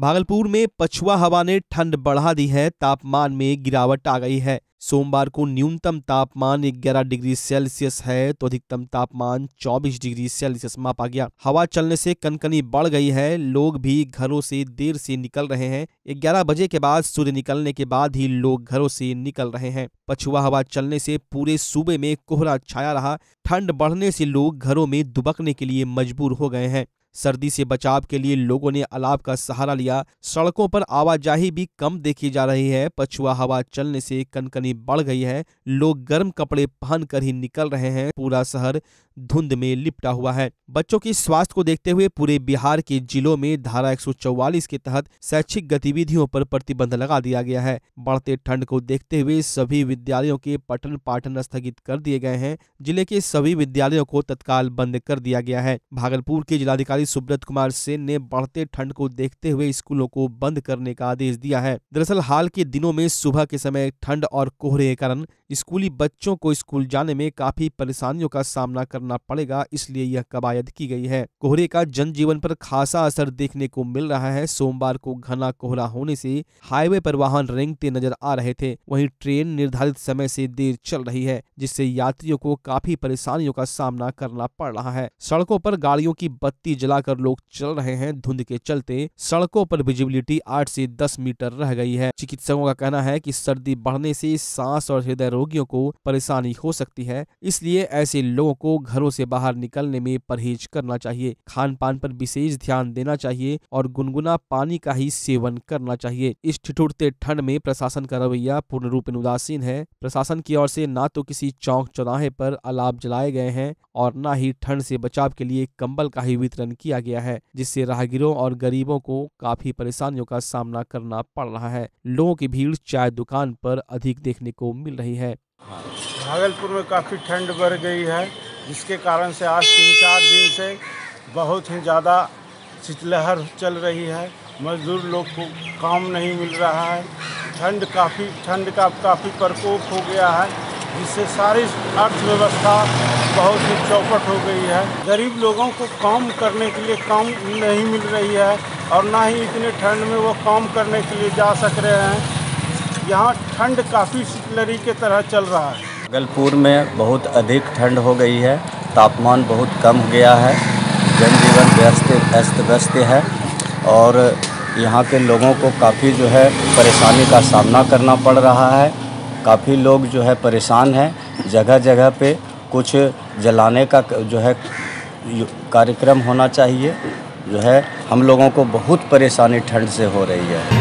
भागलपुर में पछुआ हवा ने ठंड बढ़ा दी है तापमान में गिरावट आ गई है सोमवार को न्यूनतम तापमान 11 डिग्री सेल्सियस है तो अधिकतम तापमान 24 डिग्री सेल्सियस मापा गया हवा चलने से कनकनी बढ़ गई है लोग भी घरों से देर से निकल रहे हैं 11 बजे के बाद सूर्य निकलने के बाद ही लोग घरों से निकल रहे हैं पछुआ हवा चलने से पूरे सूबे में कोहरा छाया रहा ठंड बढ़ने से लोग घरों में दुबकने के लिए मजबूर हो गए हैं सर्दी से बचाव के लिए लोगों ने अलाव का सहारा लिया सड़कों पर आवाजाही भी कम देखी जा रही है पछुआ हवा चलने से कनकनी बढ़ गई है लोग गर्म कपड़े पहनकर ही निकल रहे हैं पूरा शहर धुंध में लिपटा हुआ है बच्चों के स्वास्थ्य को देखते हुए पूरे बिहार के जिलों में धारा एक के तहत शैक्षिक गतिविधियों पर प्रतिबंध लगा दिया गया है बढ़ते ठंड को देखते हुए सभी विद्यालयों के पठन पाठन स्थगित कर दिए गए हैं जिले के सभी विद्यालयों को तत्काल बंद कर दिया गया है भागलपुर के जिलाधिकारी मंत्री सुब्रत कुमार सेन ने बढ़ते ठंड को देखते हुए स्कूलों को बंद करने का आदेश दिया है दरअसल हाल के दिनों में सुबह के समय ठंड और कोहरे के कारण स्कूली बच्चों को स्कूल जाने में काफी परेशानियों का सामना करना पड़ेगा इसलिए यह कवायद की गई है कोहरे का जनजीवन पर खासा असर देखने को मिल रहा है सोमवार को घना कोहरा होने से हाईवे पर वाहन रेंगते नजर आ रहे थे वहीं ट्रेन निर्धारित समय से देर चल रही है जिससे यात्रियों को काफी परेशानियों का सामना करना पड़ रहा है सड़कों पर गाड़ियों की बत्ती जला मिलाकर लोग चल रहे हैं धुंध के चलते सड़कों पर विजिबिलिटी आठ से दस मीटर रह गई है चिकित्सकों का कहना है की सर्दी बढ़ने से सांस और हृदय रोगियों को परेशानी हो सकती है इसलिए ऐसे लोगों को घरों से बाहर निकलने में परहेज करना चाहिए खान पान पर विशेष ध्यान देना चाहिए और गुनगुना पानी का ही सेवन करना चाहिए इस ठिठुरते ठंड में प्रशासन का रवैया पूर्ण रूप में उदासीन है प्रशासन की ओर से न तो किसी चौक चौराहे पर अलाव जलाए गए हैं और न ही ठंड से बचाव के लिए कंबल का ही वितरण किया किया गया है जिससे राहगीरों और गरीबों को काफी परेशानियों का सामना करना पड़ रहा है लोगों की भीड़ चाय दुकान पर अधिक देखने को मिल रही है भागलपुर में काफ़ी ठंड बढ़ गई है जिसके कारण से आज तीन चार दिन से बहुत ही ज़्यादा शीतलहर चल रही है मजदूर लोग को काम नहीं मिल रहा है ठंड काफ़ी ठंड का काफ़ी प्रकोप हो गया है जिससे सारी अर्थव्यवस्था बहुत ही चौपट हो गई है गरीब लोगों को काम करने के लिए काम नहीं मिल रही है और ना ही इतने ठंड में वो काम करने के लिए जा सक रहे हैं यहाँ ठंड काफ़ी सिटलरी के तरह चल रहा है गलपुर में बहुत अधिक ठंड हो गई है तापमान बहुत कम हो गया है जनजीवन व्यस्त अस्त व्यस्त है और यहाँ के लोगों को काफ़ी जो है परेशानी का सामना करना पड़ रहा है काफ़ी लोग जो है परेशान हैं जगह जगह पे कुछ जलाने का जो है कार्यक्रम होना चाहिए जो है हम लोगों को बहुत परेशानी ठंड से हो रही है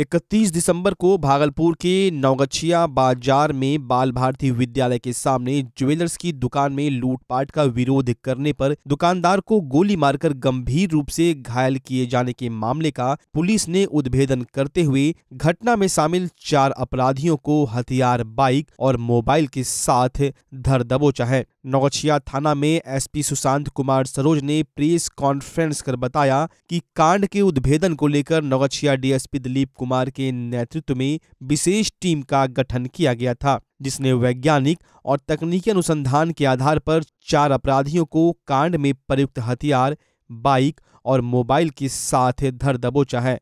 इकतीस दिसंबर को भागलपुर के नौगछिया बाजार में बाल भारती विद्यालय के सामने ज्वेलर्स की दुकान में लूटपाट का विरोध करने पर दुकानदार को गोली मारकर गंभीर रूप से घायल किए जाने के मामले का पुलिस ने उद्भेदन करते हुए घटना में शामिल चार अपराधियों को हथियार बाइक और मोबाइल के साथ धर दबोचा है नौगछिया थाना में एसपी सुशांत कुमार सरोज ने प्रेस कॉन्फ्रेंस कर बताया कि कांड के उद्भेदन को लेकर नौगछिया डीएसपी दिलीप कुमार के नेतृत्व में विशेष टीम का गठन किया गया था जिसने वैज्ञानिक और तकनीकी अनुसंधान के आधार पर चार अपराधियों को कांड में प्रयुक्त हथियार बाइक और मोबाइल के साथ धर दबोचा है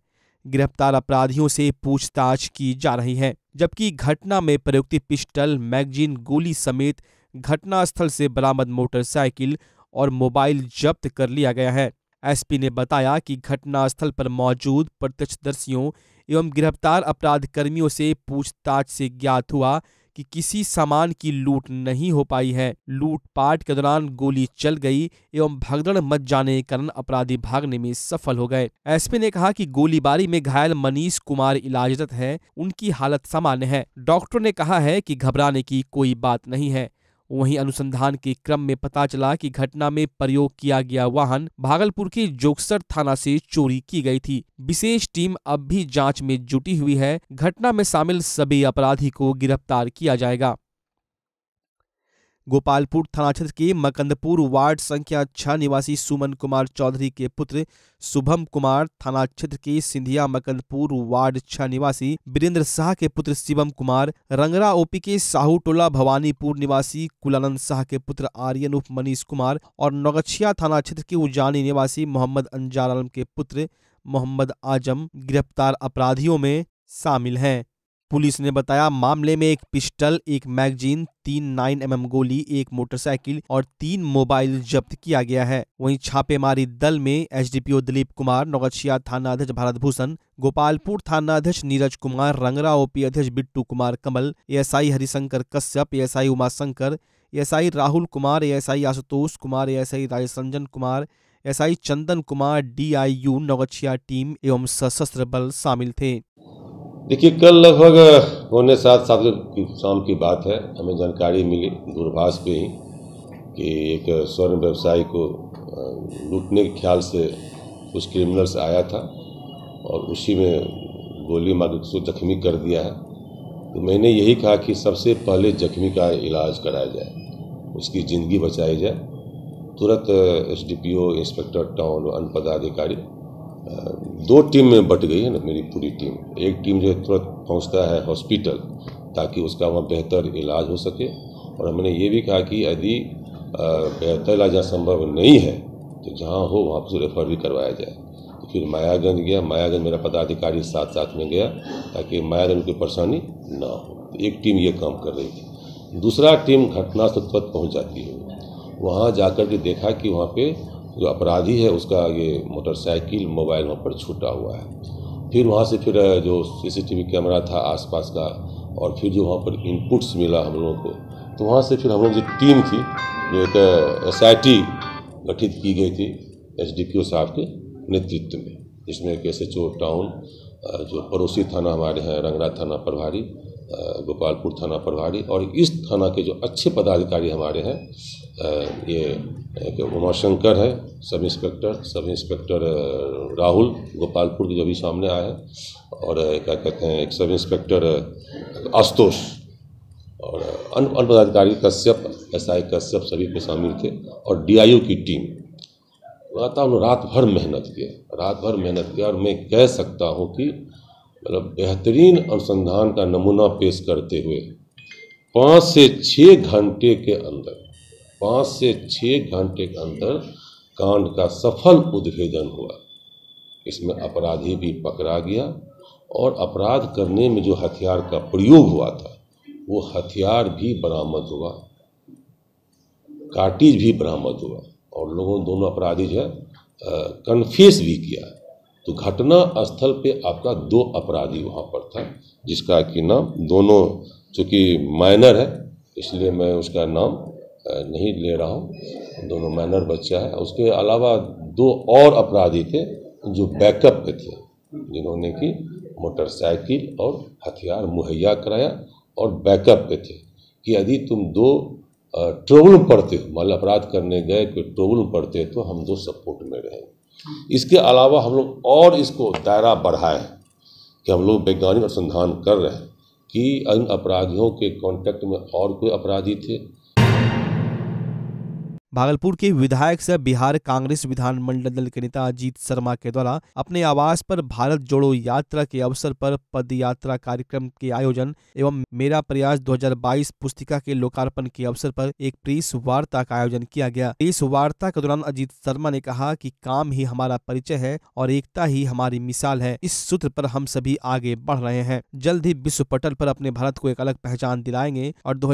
गिरफ्तार अपराधियों से पूछताछ की जा रही है जबकि घटना में प्रयुक्त पिस्टल मैगजीन गोली समेत घटनास्थल से बरामद मोटरसाइकिल और मोबाइल जब्त कर लिया गया है एसपी ने बताया कि घटनास्थल पर मौजूद प्रत्यक्षदर्शियों एवं गिरफ्तार अपराध कर्मियों से पूछताछ से ज्ञात हुआ कि किसी सामान की लूट नहीं हो पाई है लूटपाट के दौरान गोली चल गई एवं भगदड़ मच जाने के कारण अपराधी भागने में सफल हो गए एसपी ने कहा कि गोलीबारी में घायल मनीष कुमार इलाजरत है उनकी हालत सामान्य है डॉक्टर ने कहा है कि घबराने की कोई बात नहीं है वहीं अनुसंधान के क्रम में पता चला कि घटना में प्रयोग किया गया वाहन भागलपुर के जोगसर थाना से चोरी की गई थी विशेष टीम अब भी जांच में जुटी हुई है घटना में शामिल सभी अपराधी को गिरफ्तार किया जाएगा गोपालपुर थाना क्षेत्र के मकंदपुर वार्ड संख्या छह निवासी सुमन कुमार चौधरी के पुत्र शुभम कुमार थाना क्षेत्र के सिंधिया मकंदपुर वार्ड छह निवासी वीरेंद्र शाह के पुत्र शिवम कुमार रंगरा ओपी के साहू टोला भवानीपुर निवासी कुलानंद शाह के पुत्र आर्यन उप मनीष कुमार और नौगछिया थाना क्षेत्र के उजानी निवासी मोहम्मद अंजार आलम के पुत्र मोहम्मद आजम गिरफ्तार अपराधियों में शामिल हैं पुलिस ने बताया मामले में एक पिस्टल एक मैगजीन तीन नाइन एम गोली एक मोटरसाइकिल और तीन मोबाइल जब्त किया गया है वहीं छापेमारी दल में एसडीपीओ दिलीप कुमार नौगछिया थानाध्यक्ष भारत भूषण गोपालपुर थानाध्यक्ष नीरज कुमार रंगरा ओपी अध्यक्ष Bittu Kumar Kamal ASI Harishankar Kashyap S I Umashankar I Rahul Kumar I Ashutosh Kumar S I Rajan Kumar SI Chandan Kumar DIU Naugachhia team एवं सशस्त्र बल शामिल थे देखिए कल लगभग पौने सात सात की शाम की बात है हमें जानकारी मिली दूरभाष पे ही कि एक स्वर्ण व्यवसायी को लूटने के ख्याल से कुछ क्रिमिनल्स आया था और उसी में गोली मार उसको जख्मी कर दिया है तो मैंने यही कहा कि सबसे पहले जख्मी का इलाज कराया जाए उसकी ज़िंदगी बचाई जाए तुरंत एसडीपीओ इंस्पेक्टर टाउन अन्य पदाधिकारी दो टीम में बट गई है ना मेरी पूरी टीम एक टीम जो तुरंत पहुंचता है हॉस्पिटल ताकि उसका वहाँ बेहतर इलाज हो सके और हमने ये भी कहा कि यदि बेहतर इलाज संभव नहीं है तो जहाँ हो वहाँ पर रेफर भी करवाया जाए तो फिर मायागंज गया मायागंज मेरा पदाधिकारी साथ साथ में गया ताकि मायागंज की परेशानी ना हो तो एक टीम ये काम कर रही थी दूसरा टीम घटनास्थल तुरंत पहुँच जाती है वहाँ जाकर के देखा कि वहाँ पे जो अपराधी है उसका ये मोटरसाइकिल मोबाइल वहाँ पर छूटा हुआ है फिर वहाँ से फिर जो सीसीटीवी कैमरा था आसपास का और फिर जो वहाँ पर इनपुट्स मिला हम लोगों को तो वहाँ से फिर हम लोग जो टीम थी जो एक एस uh, गठित की गई थी एस साहब के नेतृत्व में जिसमें एक एस टाउन uh, जो पड़ोसी थाना हमारे हैं रंगरा थाना प्रभारी uh, गोपालपुर थाना प्रभारी और इस थाना के जो अच्छे पदाधिकारी हमारे हैं ये एक उमाशंकर है sub inspector sub inspector Rahul Gopalpur के जो भी सामने आए हैं और क्या कहते हैं एक सब इंस्पेक्टर आशुतोष और अन्य पदाधिकारी कश्यप एस आई कश्यप सभी को शामिल थे और डीआईओ की टीम लगातार रात भर मेहनत किए रात भर मेहनत किया और मैं कह सकता हूँ कि मतलब बेहतरीन अनुसंधान का नमूना पेश करते हुए पाँच से छः घंटे के अंदर पाँच से छः घंटे के अंदर कांड का सफल उद्भेदन हुआ इसमें अपराधी भी पकड़ा गया और अपराध करने में जो हथियार का प्रयोग हुआ था वो हथियार भी बरामद हुआ कार्टिज भी बरामद हुआ और लोगों दोनों अपराधी जो है कन्फेस भी किया तो घटना स्थल पे आपका दो अपराधी वहाँ पर था जिसका कि नाम दोनों चूँकि माइनर है इसलिए मैं उसका नाम नहीं ले रहा हूँ दोनों माइनर बच्चा है उसके अलावा दो और अपराधी थे जो बैकअप पे थे जिन्होंने कि मोटरसाइकिल और हथियार मुहैया कराया और बैकअप पे थे कि यदि तुम दो ट्रोल पढ़ते हो मतलब अपराध करने गए कोई ट्रोल पढ़ते तो हम दो सपोर्ट में रहेंगे इसके अलावा हम लोग और इसको दायरा बढ़ाए कि हम लोग वैज्ञानिक अनुसंधान कर रहे हैं कि इन अपराधियों के कांटेक्ट में और कोई अपराधी थे भागलपुर के विधायक सह बिहार कांग्रेस विधानमंडल दल के नेता अजीत शर्मा के द्वारा अपने आवास पर भारत जोड़ो यात्रा के अवसर पर पद यात्रा कार्यक्रम के आयोजन एवं मेरा प्रयास 2022 पुस्तिका के लोकार्पण के अवसर पर एक प्रेस वार्ता का आयोजन किया गया प्रेस वार्ता के दौरान अजीत शर्मा ने कहा की काम ही हमारा परिचय है और एकता ही हमारी मिसाल है इस सूत्र पर हम सभी आगे बढ़ रहे हैं जल्द ही विश्व पटल पर अपने भारत को एक अलग पहचान दिलाएंगे और दो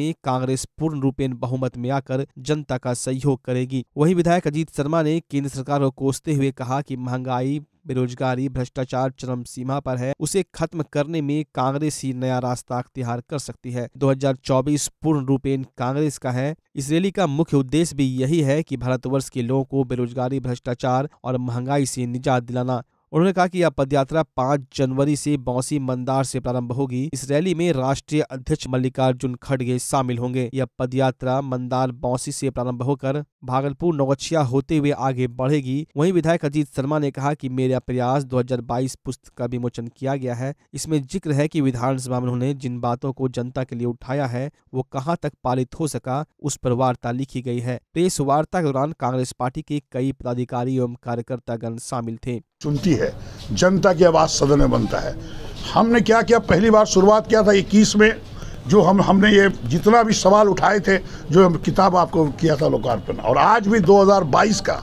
में कांग्रेस पूर्ण रूपेण बहुमत में आकर जनता का सहयोग करेगी वही विधायक अजीत शर्मा ने केंद्र सरकार को कोसते हुए कहा कि महंगाई बेरोजगारी भ्रष्टाचार चरम सीमा पर है उसे खत्म करने में कांग्रेस ही नया रास्ता अख्तियार कर सकती है 2024 पूर्ण रूपेण कांग्रेस का है इस रैली का मुख्य उद्देश्य भी यही है कि भारतवर्ष के लोगों को बेरोजगारी भ्रष्टाचार और महंगाई से निजात दिलाना उन्होंने कहा कि यह पदयात्रा पाँच जनवरी से बौसी मंदार से प्रारंभ होगी इस रैली में राष्ट्रीय अध्यक्ष मल्लिकार्जुन खड़गे शामिल होंगे यह पदयात्रा मंदार बौसी से प्रारंभ होकर भागलपुर नौगछिया होते हुए आगे बढ़ेगी वहीं विधायक अजीत शर्मा ने कहा कि मेरा प्रयास 2022 पुस्तक का विमोचन किया गया है इसमें जिक्र है कि विधानसभा में उन्होंने जिन बातों को जनता के लिए उठाया है वो कहाँ तक पारित हो सका उस पर वार्ता लिखी गई है प्रेस वार्ता के दौरान कांग्रेस पार्टी के कई पदाधिकारी एवं कार्यकर्ता गण शामिल थे चुनती है है जनता की आवाज़ सदन में बनता है हमने क्या किया पहली बार शुरुआत किया था इक्कीस में जो हम हमने ये जितना भी सवाल उठाए थे जो हम किताब आपको किया था लोकार्पण और आज भी 2022 का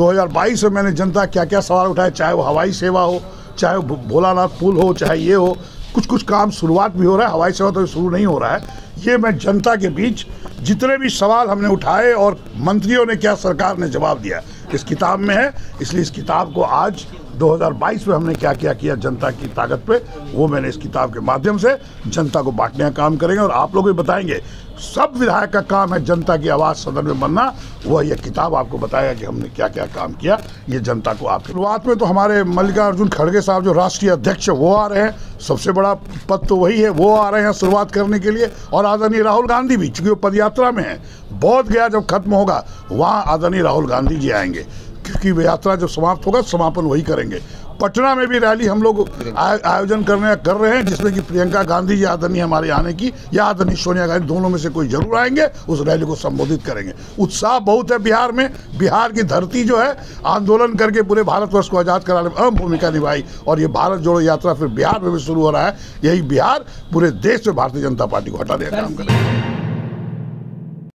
2022 में मैंने जनता क्या क्या सवाल उठाए चाहे वो हवाई सेवा हो चाहे वो भोलानाथ पुल हो चाहे ये हो कुछ कुछ काम शुरुआत भी हो रहा है हवाई सेवा तो शुरू नहीं हो रहा है ये मैं जनता के बीच जितने भी सवाल हमने उठाए और मंत्रियों ने क्या सरकार ने जवाब दिया इस किताब में है इसलिए इस किताब को आज 2022 में हमने क्या क्या किया जनता की ताकत पे वो मैंने इस किताब के माध्यम से जनता को बांटने का काम करेंगे और आप लोग भी बताएंगे सब विधायक का काम है जनता की आवाज़ सदन में बनना वह यह किताब आपको बताया कि हमने क्या क्या काम किया ये जनता को आप शुरुआत में तो हमारे मल्लिकार्जुन खड़गे साहब जो राष्ट्रीय अध्यक्ष वो आ रहे हैं सबसे बड़ा पद तो वही है वो आ रहे हैं शुरुआत करने के लिए और आदरणीय राहुल गांधी भी चूंकि वो पदयात्रा में है बौद्ध गया जब खत्म होगा वहाँ आदरणीय राहुल गांधी जी आएंगे क्योंकि यात्रा जब समाप्त होगा समापन वही करेंगे पटना में भी रैली हम लोग आयोजन करने कर रहे हैं जिसमें कि प्रियंका गांधी या आदमी हमारे आने की या आदमी सोनिया गांधी दोनों में से कोई जरूर आएंगे उस रैली को संबोधित करेंगे उत्साह बहुत है बिहार में बिहार की धरती जो है आंदोलन करके पूरे भारतवर्ष को आज़ाद कराने में अहम भूमिका निभाई और ये भारत जोड़ो यात्रा फिर बिहार में भी शुरू हो रहा है यही बिहार पूरे देश में भारतीय जनता पार्टी को हटाने का काम करेगा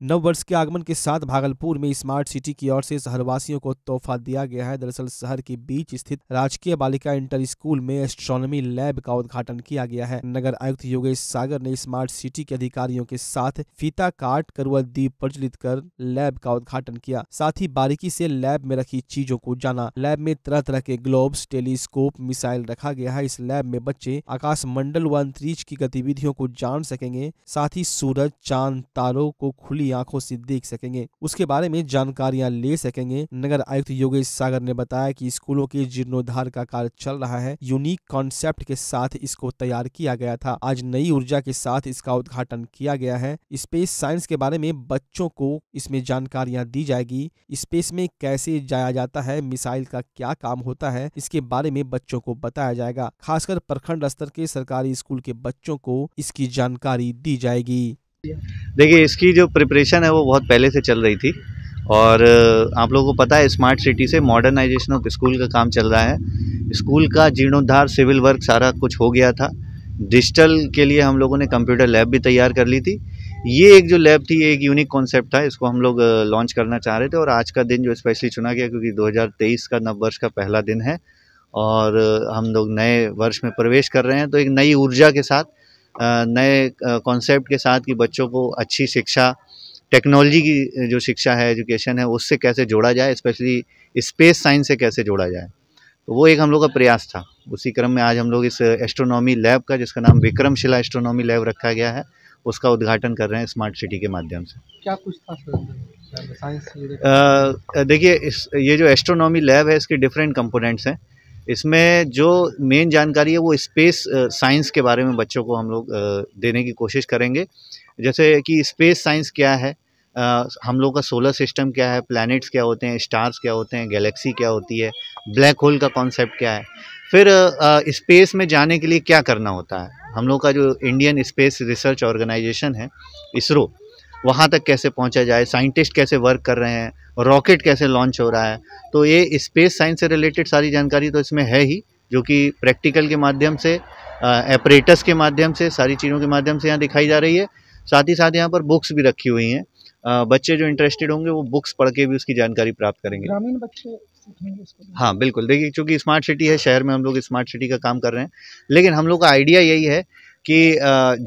नववर्ष के आगमन के साथ भागलपुर में स्मार्ट सिटी की ओर से शहरवासियों को तोहफा दिया गया है दरअसल शहर के बीच स्थित राजकीय बालिका इंटर स्कूल में एस्ट्रोनॉमी लैब का उद्घाटन किया गया है नगर आयुक्त योगेश सागर ने स्मार्ट सिटी के अधिकारियों के साथ फीता काट कर दीप प्रज्वलित कर लैब का उद्घाटन किया साथ ही बारीकी से लैब में रखी चीजों को जाना लैब में तरह तरह के ग्लोब्स टेलीस्कोप मिसाइल रखा गया है इस लैब में बच्चे आकाश मंडल व अंतरिक्ष की गतिविधियों को जान सकेंगे साथ ही सूरज चांद तारों को खुली अपनी आंखों से देख सकेंगे उसके बारे में जानकारियां ले सकेंगे नगर आयुक्त योगेश सागर ने बताया कि स्कूलों के जीर्णोद्धार का कार्य चल रहा है यूनिक कॉन्सेप्ट के साथ इसको तैयार किया गया था आज नई ऊर्जा के साथ इसका उद्घाटन किया गया है स्पेस साइंस के बारे में बच्चों को इसमें जानकारियां दी जाएगी स्पेस में कैसे जाया जाता है मिसाइल का क्या काम होता है इसके बारे में बच्चों को बताया जाएगा खासकर प्रखंड स्तर के सरकारी स्कूल के बच्चों को इसकी जानकारी दी जाएगी देखिए इसकी जो प्रिपरेशन है वो बहुत पहले से चल रही थी और आप लोगों को पता है स्मार्ट सिटी से मॉडर्नाइजेशन ऑफ स्कूल का काम चल रहा है स्कूल का जीर्णोद्धार सिविल वर्क सारा कुछ हो गया था डिजिटल के लिए हम लोगों ने कंप्यूटर लैब भी तैयार कर ली थी ये एक जो लैब थी एक यूनिक कॉन्सेप्ट था इसको हम लोग लॉन्च करना चाह रहे थे और आज का दिन जो स्पेशली चुना गया क्योंकि 2023 का नव वर्ष का पहला दिन है और हम लोग नए वर्ष में प्रवेश कर रहे हैं तो एक नई ऊर्जा के साथ नए कॉन्सेप्ट के साथ कि बच्चों को अच्छी शिक्षा टेक्नोलॉजी की जो शिक्षा है एजुकेशन है उससे कैसे जोड़ा जाए स्पेशली स्पेस साइंस से कैसे जोड़ा जाए तो वो एक हम लोग का प्रयास था उसी क्रम में आज हम लोग इस एस्ट्रोनॉमी लैब का जिसका नाम विक्रमशिला एस्ट्रोनॉमी लैब रखा गया है उसका उद्घाटन कर रहे हैं स्मार्ट सिटी के माध्यम से क्या कुछ था साइंस देखिए ये जो एस्ट्रोनॉमी लैब है इसके डिफरेंट कंपोनेंट्स हैं इसमें जो मेन जानकारी है वो स्पेस साइंस के बारे में बच्चों को हम लोग देने की कोशिश करेंगे जैसे कि स्पेस साइंस क्या है आ, हम लोग का सोलर सिस्टम क्या है प्लैनेट्स क्या होते हैं स्टार्स क्या होते हैं गैलेक्सी क्या होती है ब्लैक होल का कॉन्सेप्ट क्या है फिर स्पेस में जाने के लिए क्या करना होता है हम लोग का जो इंडियन स्पेस रिसर्च ऑर्गेनाइजेशन है इसरो वहाँ तक कैसे पहुँचा जाए साइंटिस्ट कैसे वर्क कर रहे हैं रॉकेट कैसे लॉन्च हो रहा है तो ये स्पेस साइंस से रिलेटेड सारी जानकारी तो इसमें है ही जो कि प्रैक्टिकल के माध्यम से एपरेटस के माध्यम से सारी चीज़ों के माध्यम से यहाँ दिखाई जा रही है साथ ही साथ यहाँ पर बुक्स भी रखी हुई हैं बच्चे जो इंटरेस्टेड होंगे वो बुक्स पढ़ के भी उसकी जानकारी प्राप्त करेंगे हाँ बिल्कुल देखिए क्योंकि स्मार्ट सिटी है शहर में हम लोग स्मार्ट सिटी का काम कर रहे हैं लेकिन हम लोग का आइडिया यही है कि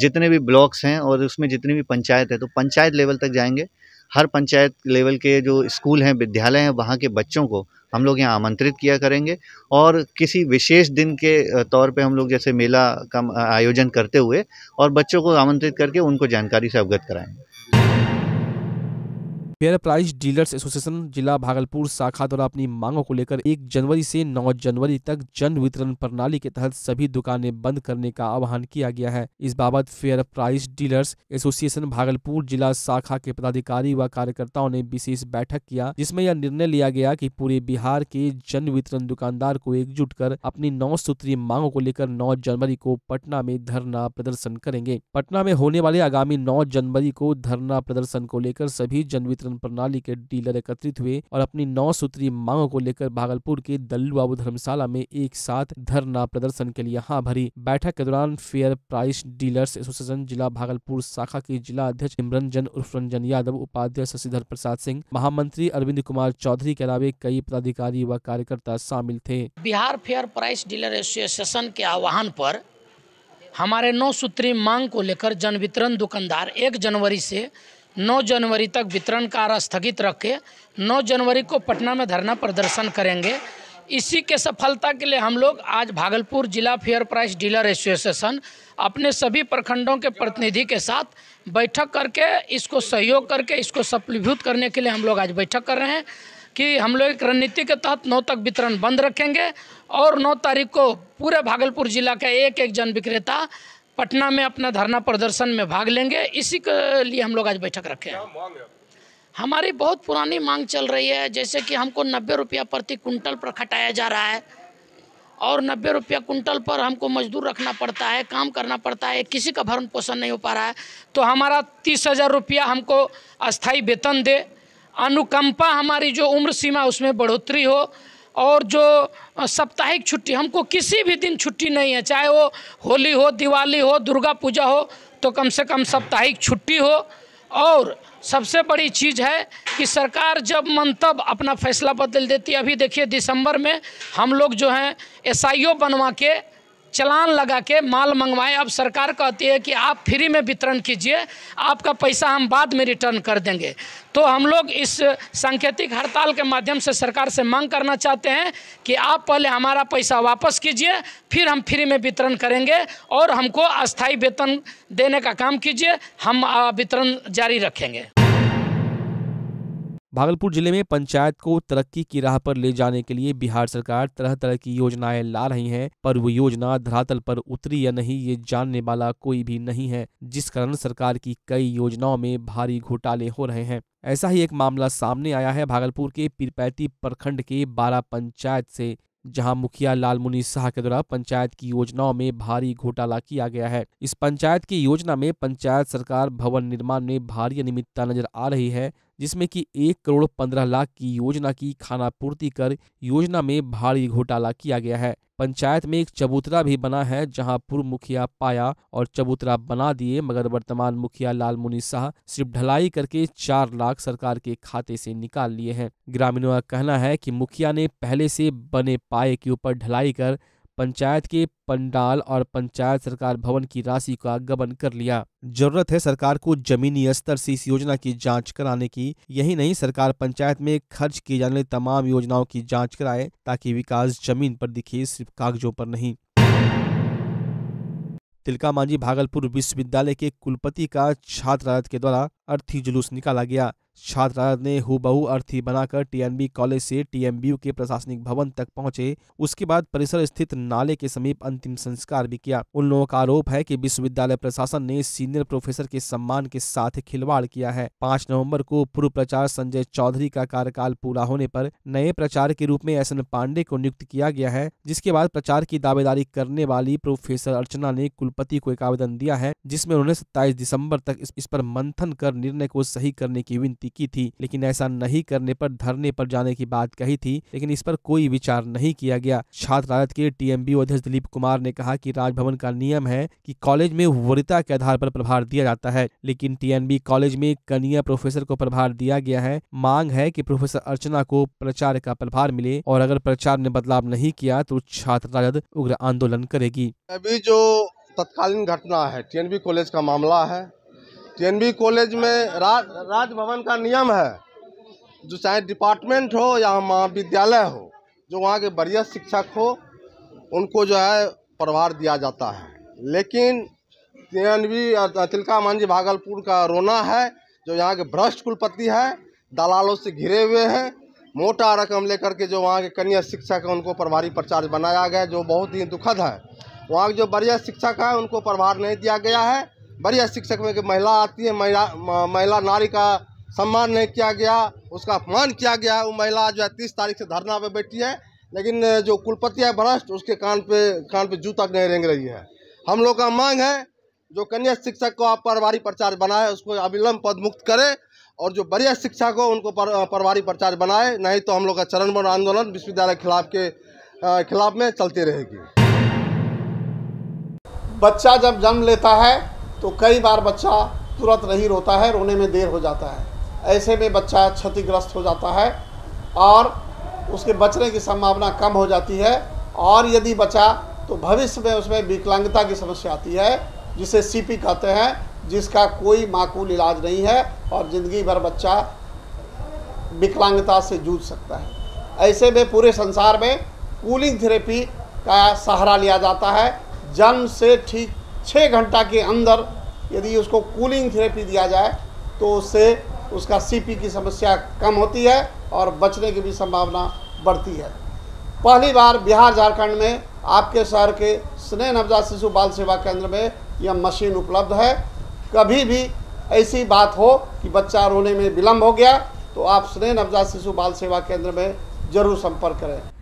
जितने भी ब्लॉक्स हैं और उसमें जितनी भी पंचायत है तो पंचायत लेवल तक जाएंगे हर पंचायत लेवल के जो स्कूल हैं विद्यालय हैं वहाँ के बच्चों को हम लोग यहाँ आमंत्रित किया करेंगे और किसी विशेष दिन के तौर पे हम लोग जैसे मेला का आयोजन करते हुए और बच्चों को आमंत्रित करके उनको जानकारी से अवगत कराएंगे फेयर प्राइस डीलर्स एसोसिएशन जिला भागलपुर शाखा द्वारा अपनी मांगों को लेकर 1 जनवरी से 9 जनवरी तक जन वितरण प्रणाली के तहत सभी दुकानें बंद करने का आह्वान किया गया है इस बाबत fair price dealers association Bhagalpur जिला शाखा के पदाधिकारी व कार्यकर्ताओं ने विशेष बैठक किया जिसमे यह निर्णय लिया गया की पूरे बिहार के जन वितरण दुकानदार को एकजुट कर अपनी नौ सूत्रीय मांगों को लेकर नौ जनवरी को पटना में धरना प्रदर्शन करेंगे पटना में होने वाले आगामी नौ जनवरी को धरना प्रदर्शन को लेकर सभी जन वितरण शासन प्रणाली के डीलर एकत्रित हुए और अपनी नौ सूत्री मांगों को लेकर भागलपुर के दल्लू बाबू धर्मशाला में एक साथ धरना प्रदर्शन के लिए यहाँ भरी बैठक के दौरान फेयर प्राइस डीलर्स एसोसिएशन जिला भागलपुर शाखा के जिला अध्यक्ष इमरंजन उर्फ रंजन यादव उपाध्यक्ष शशिधर प्रसाद सिंह महामंत्री अरविंद कुमार चौधरी के अलावे कई पदाधिकारी व कार्यकर्ता शामिल थे Bihar fair price dealer association के आह्वान पर हमारे नौ सूत्री मांग को लेकर जन वितरण दुकानदार एक जनवरी से 9 जनवरी तक वितरण कार्य स्थगित रख के नौ जनवरी को पटना में धरना प्रदर्शन करेंगे इसी के सफलता के लिए हम लोग आज भागलपुर जिला फेयर प्राइस डीलर एसोसिएशन अपने सभी प्रखंडों के प्रतिनिधि के साथ बैठक करके इसको सहयोग करके इसको सफलीभूत करने के लिए हम लोग आज बैठक कर रहे हैं कि हम लोग एक रणनीति के तहत नौ तक वितरण बंद रखेंगे और नौ तारीख को पूरे भागलपुर जिला का एक एक जन विक्रेता पटना में अपना धरना प्रदर्शन में भाग लेंगे इसी के लिए हम लोग आज बैठक रखे हैं हमारी बहुत पुरानी मांग चल रही है जैसे कि हमको नब्बे रुपया प्रति कुंटल पर खटाया जा रहा है और नब्बे रुपया कुंटल पर हमको मजदूर रखना पड़ता है काम करना पड़ता है किसी का भरण पोषण नहीं हो पा रहा है तो हमारा तीस हज़ार रुपया हमको अस्थाई वेतन दे अनुकंपा हमारी जो उम्र सीमा उसमें बढ़ोतरी हो और जो साप्ताहिक छुट्टी हमको किसी भी दिन छुट्टी नहीं है चाहे वो होली हो दिवाली हो दुर्गा पूजा हो तो कम से कम साप्ताहिक छुट्टी हो और सबसे बड़ी चीज़ है कि सरकार जब मन तब अपना फैसला बदल देती है अभी देखिए दिसंबर में हम लोग जो हैं एसआईओ बनवा के चलान लगा के माल मंगवाएं अब सरकार कहती है कि आप फ्री में वितरण कीजिए आपका पैसा हम बाद में रिटर्न कर देंगे तो हम लोग इस सांकेतिक हड़ताल के माध्यम से सरकार से मांग करना चाहते हैं कि आप पहले हमारा पैसा वापस कीजिए फिर हम फ्री में वितरण करेंगे और हमको अस्थायी वेतन देने का काम कीजिए हम वितरण जारी रखेंगे भागलपुर जिले में पंचायत को तरक्की की राह पर ले जाने के लिए बिहार सरकार तरह तरह की योजनाएं ला रही है पर वो योजना धरातल पर उतरी या नहीं ये जानने वाला कोई भी नहीं है जिस कारण सरकार की कई योजनाओं में भारी घोटाले हो रहे हैं ऐसा ही एक मामला सामने आया है भागलपुर के पीरपैती प्रखंड के बारह पंचायत से जहां मुखिया लालमुनि शाह के द्वारा पंचायत की योजनाओं में भारी घोटाला किया गया है इस पंचायत की योजना में पंचायत सरकार भवन निर्माण में भारी अनियमितता नजर आ रही है जिसमें कि एक करोड़ पंद्रह लाख की योजना की खाना पूर्ति कर योजना में भारी घोटाला किया गया है पंचायत में एक चबूतरा भी बना है जहां पूर्व मुखिया पाया और चबूतरा बना दिए मगर वर्तमान मुखिया लाल मुनि शाह सिर्फ ढलाई करके चार लाख सरकार के खाते से निकाल लिए हैं ग्रामीणों का कहना है कि मुखिया ने पहले से बने पाए के ऊपर ढलाई कर पंचायत के पंडाल और पंचायत सरकार भवन की राशि का गबन कर लिया जरूरत है सरकार को जमीनी स्तर से इस योजना की जांच कराने की यही नहीं सरकार पंचायत में खर्च किए जाने वाली तमाम योजनाओं की जांच कराए ताकि विकास जमीन पर दिखे सिर्फ कागजों पर नहीं तिलका मांझी भागलपुर विश्वविद्यालय के कुलपति का छात्र राजद के द्वारा अर्थी जुलूस निकाला गया छात्रा ने हुबहू अर्थी बनाकर टीएनबी कॉलेज से टीएमबीयू के प्रशासनिक भवन तक पहुंचे उसके बाद परिसर स्थित नाले के समीप अंतिम संस्कार भी किया उन लोगों का आरोप है कि विश्वविद्यालय प्रशासन ने सीनियर प्रोफेसर के सम्मान के साथ खिलवाड़ किया है पाँच नवम्बर को पूर्व प्रचार संजय चौधरी का कार्यकाल पूरा होने पर नए प्रचार के रूप में एस एन पांडे को नियुक्त किया गया है जिसके बाद प्रचार की दावेदारी करने वाली प्रोफेसर अर्चना ने कुलपति को एक आवेदन दिया है जिसमें उन्होंने सत्ताईस दिसंबर तक इस पर मंथन कर निर्णय को सही करने की विनती चुनौती की थी लेकिन ऐसा नहीं करने पर धरने पर जाने की बात कही थी लेकिन इस पर कोई विचार नहीं किया गया छात्र राजद के टीएमबी अध्यक्ष दिलीप कुमार ने कहा कि राजभवन का नियम है कि कॉलेज में वरिता के आधार पर प्रभार दिया जाता है लेकिन टीएनबी कॉलेज में कनिया प्रोफेसर को प्रभार दिया गया है मांग है कि प्रोफेसर अर्चना को प्रचार का प्रभार मिले और अगर प्रचार ने बदलाव नहीं किया तो छात्र राजद उग्र आंदोलन करेगी अभी जो तत्कालीन घटना है टीएनबी कॉलेज का मामला है टीएनबी कॉलेज में राज राजभवन का नियम है जो चाहे डिपार्टमेंट हो या महाविद्यालय हो जो वहाँ के बढ़िया शिक्षक हो उनको जो है प्रभार दिया जाता है लेकिन टी और तिलका मांझी भागलपुर का रोना है जो यहाँ के भ्रष्ट कुलपति है दलालों से घिरे हुए हैं मोटा रकम लेकर के जो वहाँ के कन्या शिक्षक है उनको प्रभारी प्रचार बनाया गया जो बहुत ही दुखद है वहाँ के जो बढ़िया शिक्षक हैं उनको प्रभार नहीं दिया गया है बढ़िया शिक्षक में कि महिला आती है महिला महिला नारी का सम्मान नहीं किया गया उसका अपमान किया गया वो महिला जो है तीस तारीख से धरना पे बैठी है लेकिन जो कुलपति है भ्रष्ट उसके कान पे कान पे जू तक नहीं रेंग रही है हम लोग का मांग है जो कन्या शिक्षक को आप पारिवारिक प्रचार बनाए उसको अविलंब पद मुक्त करें और जो बढ़िया शिक्षक हो उनको पारिवारिक प्रचार बनाए नहीं तो हम लोग का चरणबद्ध आंदोलन विश्वविद्यालय खिलाफ के खिलाफ में चलते रहेगी बच्चा जब जन्म लेता है तो कई बार बच्चा तुरंत नहीं रोता है रोने में देर हो जाता है ऐसे में बच्चा क्षतिग्रस्त हो जाता है और उसके बचने की संभावना कम हो जाती है और यदि बचा तो भविष्य में उसमें विकलांगता की समस्या आती है जिसे सीपी कहते हैं जिसका कोई माकूल इलाज नहीं है और ज़िंदगी भर बच्चा विकलांगता से जूझ सकता है ऐसे में पूरे संसार में कूलिंग थेरेपी का सहारा लिया जाता है जन्म से ठीक छः घंटा के अंदर यदि उसको कूलिंग थेरेपी दिया जाए तो उससे उसका सीपी की समस्या कम होती है और बचने की भी संभावना बढ़ती है पहली बार बिहार झारखंड में आपके शहर के स्नेह नवजात शिशु बाल सेवा केंद्र में यह मशीन उपलब्ध है कभी भी ऐसी बात हो कि बच्चा रोने में विलम्ब हो गया तो आप स्नेह नवजात शिशु बाल सेवा केंद्र में ज़रूर संपर्क करें